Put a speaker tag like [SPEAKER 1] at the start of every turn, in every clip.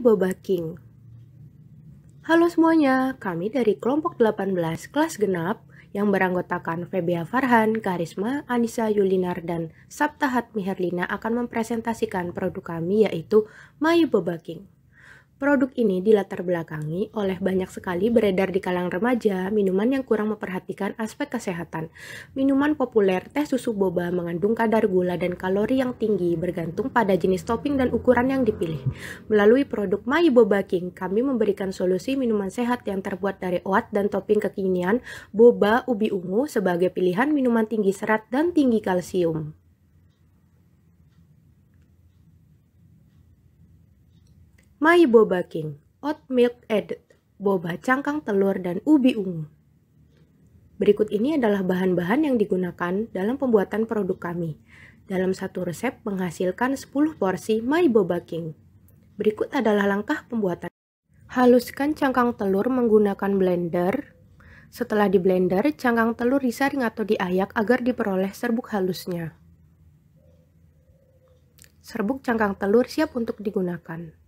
[SPEAKER 1] boba king. Halo semuanya, kami dari kelompok 18 kelas genap yang beranggotakan Febia Farhan, Karisma, Anissa Yulinar, dan Sabta Hatmi Herlina akan mempresentasikan produk kami yaitu My Boba King. Produk ini dilatar belakangi oleh banyak sekali beredar di kalangan remaja minuman yang kurang memperhatikan aspek kesehatan. Minuman populer teh susu boba mengandung kadar gula dan kalori yang tinggi bergantung pada jenis topping dan ukuran yang dipilih. Melalui produk My Boba King, kami memberikan solusi minuman sehat yang terbuat dari oat dan topping kekinian boba ubi ungu sebagai pilihan minuman tinggi serat dan tinggi kalsium. My Boba King, Oat Milk Added, boba cangkang telur dan ubi ungu. Berikut ini adalah bahan-bahan yang digunakan dalam pembuatan produk kami. Dalam satu resep menghasilkan 10 porsi My Boba King. Berikut adalah langkah pembuatan. Haluskan cangkang telur menggunakan blender. Setelah di blender, cangkang telur disaring atau diayak agar diperoleh serbuk halusnya. Serbuk cangkang telur siap untuk digunakan.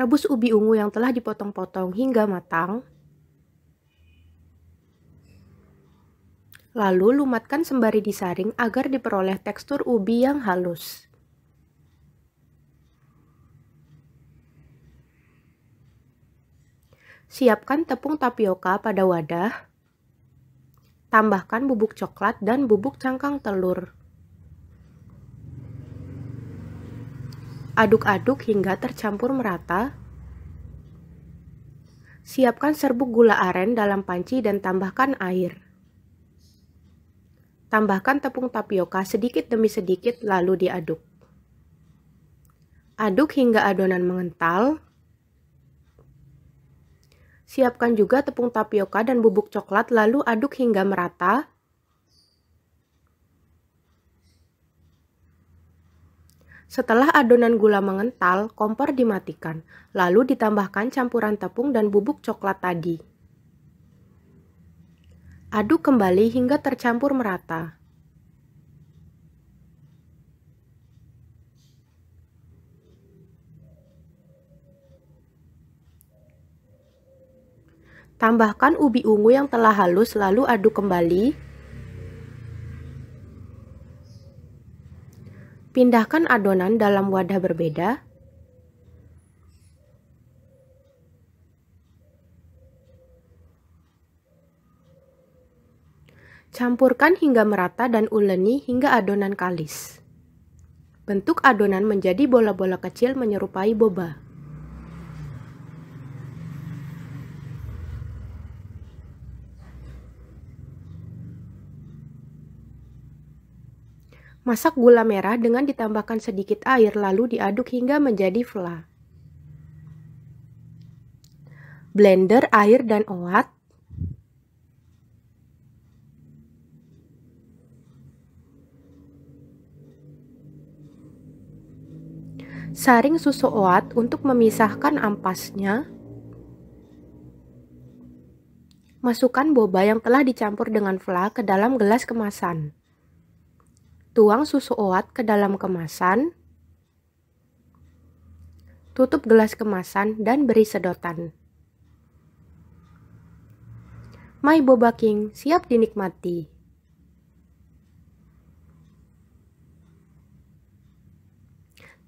[SPEAKER 1] Rebus ubi ungu yang telah dipotong-potong hingga matang. Lalu lumatkan sembari disaring agar diperoleh tekstur ubi yang halus. Siapkan tepung tapioka pada wadah. Tambahkan bubuk coklat dan bubuk cangkang telur. Aduk-aduk hingga tercampur merata. Siapkan serbuk gula aren dalam panci dan tambahkan air. Tambahkan tepung tapioka sedikit demi sedikit lalu diaduk. Aduk hingga adonan mengental. Siapkan juga tepung tapioka dan bubuk coklat lalu aduk hingga merata. Setelah adonan gula mengental, kompor dimatikan, lalu ditambahkan campuran tepung dan bubuk coklat tadi. Aduk kembali hingga tercampur merata. Tambahkan ubi ungu yang telah halus lalu aduk kembali Pindahkan adonan dalam wadah berbeda. Campurkan hingga merata dan uleni hingga adonan kalis. Bentuk adonan menjadi bola-bola kecil menyerupai boba. Masak gula merah dengan ditambahkan sedikit air lalu diaduk hingga menjadi fla. Blender air dan oat. Saring susu oat untuk memisahkan ampasnya. Masukkan boba yang telah dicampur dengan fla ke dalam gelas kemasan. Tuang susu oat ke dalam kemasan. Tutup gelas kemasan dan beri sedotan. My Boba King siap dinikmati.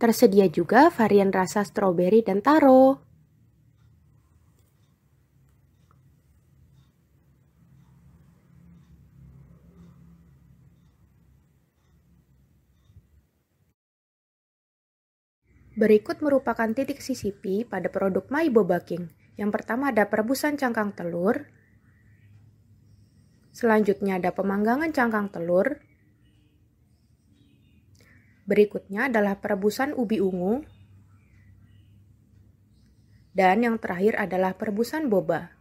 [SPEAKER 1] Tersedia juga varian rasa stroberi dan taro. Berikut merupakan titik CCP pada produk maiboba King. Yang pertama ada perebusan cangkang telur. Selanjutnya ada pemanggangan cangkang telur. Berikutnya adalah perebusan ubi ungu. Dan yang terakhir adalah perebusan boba.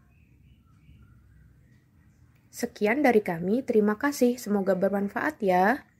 [SPEAKER 1] Sekian dari kami, terima kasih. Semoga bermanfaat ya.